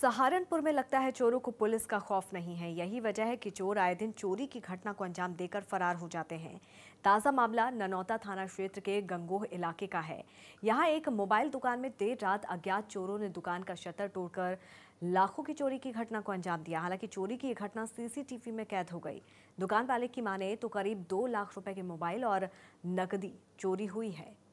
सहारनपुर में लगता है चोरों को पुलिस का खौफ नहीं है यही वजह है कि चोर आए दिन चोरी की घटना को अंजाम देकर फरार हो जाते हैं ताज़ा मामला ननौता थाना क्षेत्र के गंगोह इलाके का है यहाँ एक मोबाइल दुकान में देर रात अज्ञात चोरों ने दुकान का शटर तोड़कर लाखों की चोरी की घटना को अंजाम दिया हालांकि चोरी की यह घटना सीसीटीवी में कैद हो गई दुकान वाले की माने तो करीब दो लाख रुपए के मोबाइल और नकदी चोरी हुई है